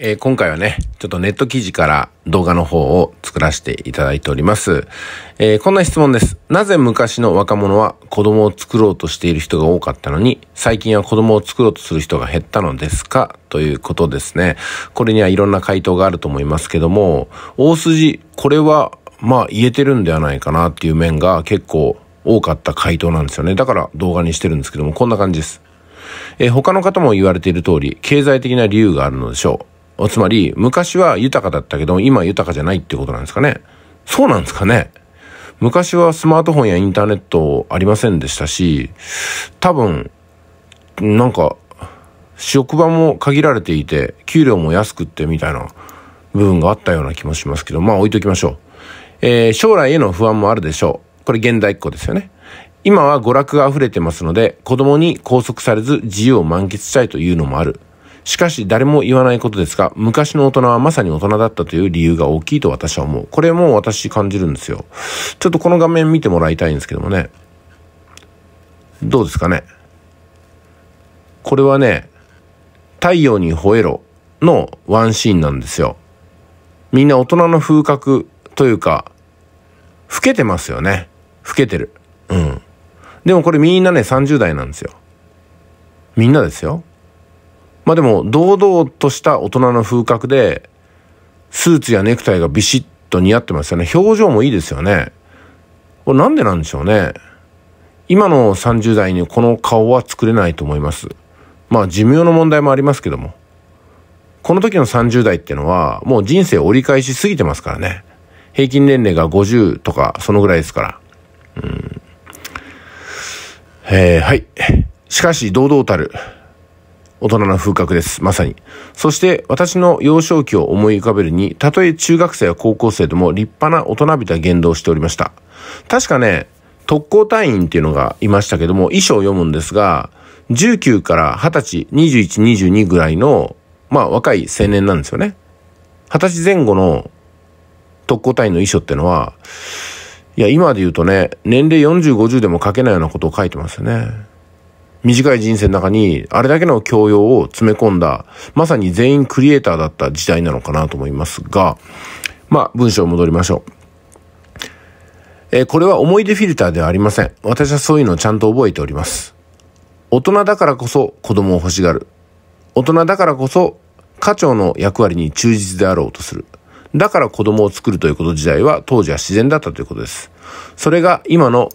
えー、今回はね、ちょっとネット記事から動画の方を作らせていただいております。えー、こんな質問です。なぜ昔の若者は子供を作ろうとしている人が多かったのに、最近は子供を作ろうとする人が減ったのですかということですね。これにはいろんな回答があると思いますけども、大筋、これは、まあ言えてるんではないかなっていう面が結構多かった回答なんですよね。だから動画にしてるんですけども、こんな感じです。えー、他の方も言われている通り、経済的な理由があるのでしょう。つまり、昔は豊かだったけど、今豊かじゃないってことなんですかね。そうなんですかね。昔はスマートフォンやインターネットありませんでしたし、多分、なんか、職場も限られていて、給料も安くってみたいな部分があったような気もしますけど、まあ置いときましょう。えー、将来への不安もあるでしょう。これ現代っ子ですよね。今は娯楽が溢れてますので、子供に拘束されず自由を満喫したいというのもある。しかし誰も言わないことですが、昔の大人はまさに大人だったという理由が大きいと私は思う。これも私感じるんですよ。ちょっとこの画面見てもらいたいんですけどもね。どうですかね。これはね、太陽に吠えろのワンシーンなんですよ。みんな大人の風格というか、老けてますよね。老けてる。うん。でもこれみんなね30代なんですよ。みんなですよ。まあでも、堂々とした大人の風格で、スーツやネクタイがビシッと似合ってますよね。表情もいいですよね。これなんでなんでしょうね。今の30代にこの顔は作れないと思います。まあ寿命の問題もありますけども。この時の30代っていうのは、もう人生折り返し過ぎてますからね。平均年齢が50とか、そのぐらいですから。うん。えー、はい。しかし、堂々たる。大人な風格です。まさに。そして私の幼少期を思い浮かべるに、たとえ中学生や高校生でも立派な大人びた言動をしておりました。確かね、特攻隊員っていうのがいましたけども、衣装を読むんですが、19から20歳、21、22ぐらいの、まあ若い青年なんですよね。20歳前後の特攻隊員の衣装ってのは、いや、今で言うとね、年齢40、50でも書けないようなことを書いてますよね。短い人生の中に、あれだけの教養を詰め込んだ、まさに全員クリエイターだった時代なのかなと思いますが、まあ、文章戻りましょう。えー、これは思い出フィルターではありません。私はそういうのをちゃんと覚えております。大人だからこそ子供を欲しがる。大人だからこそ家長の役割に忠実であろうとする。だから子供を作るということ自体は当時は自然だったということです。それが今の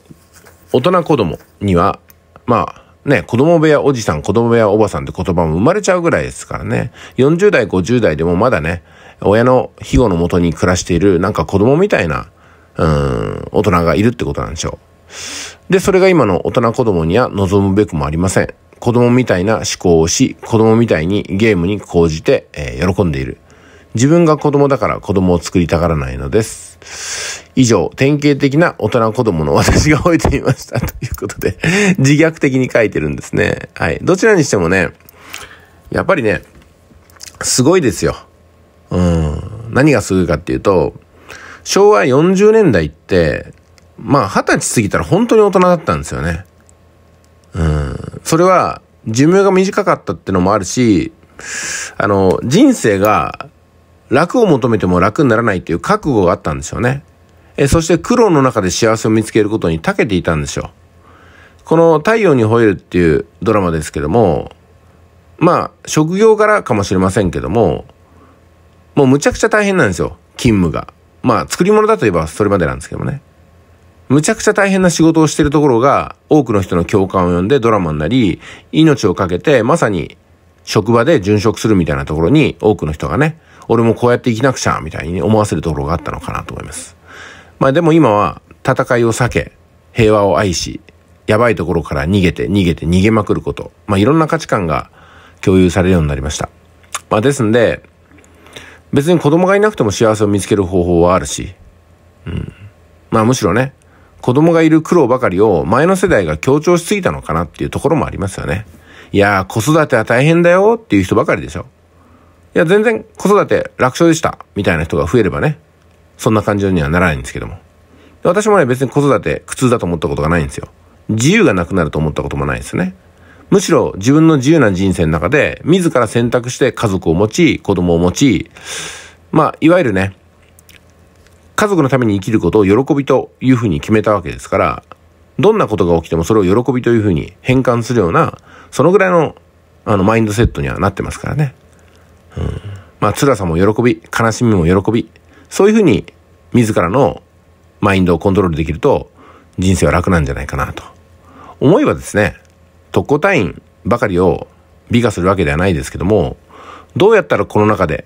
大人子供には、まあ、ね、子供部屋おじさん、子供部屋おばさんって言葉も生まれちゃうぐらいですからね。40代、50代でもまだね、親の庇護のもとに暮らしている、なんか子供みたいな、うん、大人がいるってことなんでしょう。で、それが今の大人子供には望むべくもありません。子供みたいな思考をし、子供みたいにゲームに講じて、えー、喜んでいる。自分が子供だから子供を作りたがらないのです。以上、典型的な大人子供の私が置いてみました。ということで、自虐的に書いてるんですね。はい。どちらにしてもね、やっぱりね、すごいですよ。うん。何がすごいかっていうと、昭和40年代って、まあ、二十歳過ぎたら本当に大人だったんですよね。うん。それは、寿命が短かったってのもあるし、あの、人生が楽を求めても楽にならないっていう覚悟があったんでしょうね。えそして苦労の中で幸せを見つけることに長けていたんでしょう。この太陽に吠えるっていうドラマですけども、まあ、職業柄かもしれませんけども、もうむちゃくちゃ大変なんですよ、勤務が。まあ、作り物だといえばそれまでなんですけどね。むちゃくちゃ大変な仕事をしてるところが、多くの人の共感を呼んでドラマになり、命を懸けて、まさに、職場で殉職するみたいなところに、多くの人がね、俺もこうやって生きなくちゃ、みたいに思わせるところがあったのかなと思います。まあでも今は戦いを避け、平和を愛し、やばいところから逃げて逃げて逃げまくること。まあいろんな価値観が共有されるようになりました。まあですんで、別に子供がいなくても幸せを見つける方法はあるし、うん。まあむしろね、子供がいる苦労ばかりを前の世代が強調しすぎたのかなっていうところもありますよね。いやー、子育ては大変だよっていう人ばかりでしょ。いや、全然子育て楽勝でしたみたいな人が増えればね、そんな感じにはならないんですけども。私もね、別に子育て苦痛だと思ったことがないんですよ。自由がなくなると思ったこともないですね。むしろ自分の自由な人生の中で、自ら選択して家族を持ち、子供を持ち、まあ、いわゆるね、家族のために生きることを喜びというふうに決めたわけですから、どんなことが起きてもそれを喜びというふうに変換するような、そのぐらいの、あの、マインドセットにはなってますからね。うん。まあ、辛さも喜び、悲しみも喜び、そういうふうに自らのマインドをコントロールできると人生は楽なんじゃないかなと思えばですね特攻隊員ばかりを美化するわけではないですけどもどうやったらこの中で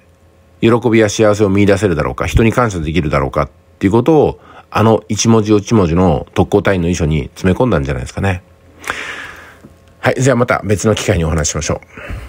喜びや幸せを見出せるだろうか人に感謝できるだろうかっていうことをあの一文字一文字の特攻隊員の遺書に詰め込んだんじゃないですかねはいじゃあまた別の機会にお話ししましょう